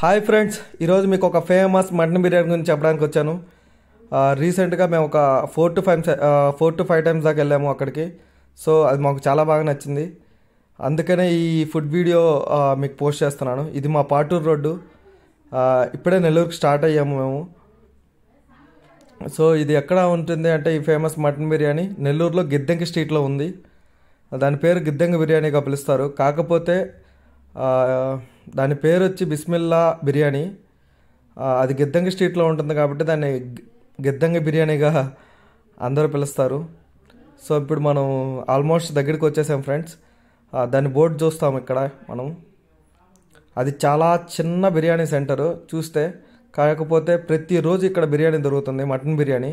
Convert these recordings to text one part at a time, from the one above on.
hi friends ఈరోజు మీకు ఒక ఫేమస్ మటన్ బిర్యానీ గురించి చెప్పడానికి వచ్చాను రీసెంట్గా మేము ఒక four to five four to five times దాకా వెళ్ళాము అక్కడికి సో అది మాకు చాలా బాగా నచ్చింది అందుకనే ఈ ఫుడ్ వీడియో మీకు పోస్ట్ చేస్తున్నాను ఇది మా పాటూరు రోడ్డు ఇప్పుడే నెల్లూరుకి స్టార్ట్ అయ్యాము మేము సో ఇది ఎక్కడ ఉంటుంది అంటే ఈ ఫేమస్ మటన్ బిర్యానీ నెల్లూరులో గిద్దెంగి స్ట్రీట్లో ఉంది దాని పేరు గిద్దెంగి బిర్యానీగా పిలుస్తారు కాకపోతే దాని పేరు వచ్చి బిస్మిల్లా బిర్యానీ అది గిద్దంగి స్ట్రీట్లో ఉంటుంది కాబట్టి దాన్ని గిద్దంగి బిర్యానీగా అందరూ పిలుస్తారు సో ఇప్పుడు మనం ఆల్మోస్ట్ దగ్గరికి వచ్చేసాం ఫ్రెండ్స్ దాని బోర్డు చూస్తాం ఇక్కడ మనం అది చాలా చిన్న బిర్యానీ సెంటరు చూస్తే కాకపోతే ప్రతిరోజు ఇక్కడ బిర్యానీ దొరుకుతుంది మటన్ బిర్యానీ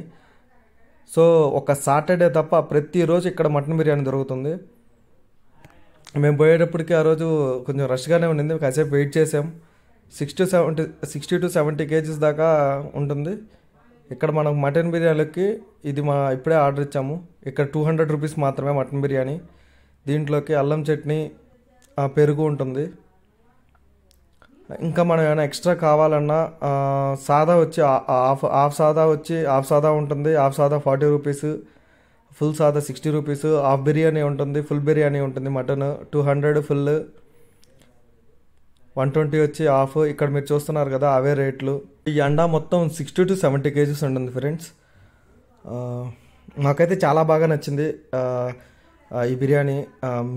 సో ఒక సాటర్డే తప్ప ప్రతిరోజు ఇక్కడ మటన్ బిర్యానీ దొరుకుతుంది మేము పోయేటప్పటికి ఆ రోజు కొంచెం రష్గానే ఉండింది కాసేపు వెయిట్ చేసాం sixty seventy sixty to seventy KGs దాకా ఉంటుంది ఇక్కడ మనం మటన్ బిర్యానీకి ఇది మా ఇప్పుడే ఆర్డర్ ఇచ్చాము ఇక్కడ టూ హండ్రెడ్ రూపీస్ మాత్రమే మటన్ బిర్యానీ దీంట్లోకి అల్లం చట్నీ పెరుగు ఉంటుంది ఇంకా మనం ఏమైనా ఎక్స్ట్రా కావాలన్నా సాదా వచ్చి హాఫ్ హాఫ్ సాదా వచ్చి హాఫ్ సాదా ఉంటుంది హాఫ్ సాదా ఫార్టీ రూపీస్ ఫుల్ సాదా సిక్స్టీ రూపీస్ హాఫ్ బిర్యానీ ఉంటుంది ఫుల్ బిర్యానీ ఉంటుంది mutton two hundred full one twenty వచ్చి హాఫ్ ఇక్కడ మీరు చూస్తున్నారు కదా అవే రేట్లు ఈ ఎండా మొత్తం సిక్స్టీ టు సెవెంటీ కేజీస్ ఉంటుంది ఫ్రెండ్స్ నాకైతే చాలా బాగా నచ్చింది ఈ బిర్యానీ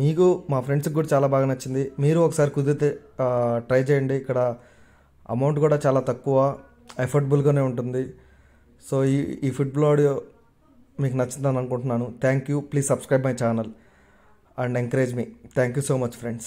మీకు మా ఫ్రెండ్స్కి కూడా చాలా బాగా నచ్చింది మీరు ఒకసారి కుదిరితే ట్రై చేయండి ఇక్కడ అమౌంట్ కూడా చాలా తక్కువ ఎఫర్టబుల్గానే ఉంటుంది సో ఈ ఈ ఫుడ్ బ్లాడ్ మీకు నచ్చిందని అనుకుంటున్నాను thank you please subscribe my channel and encourage మీ thank you so much friends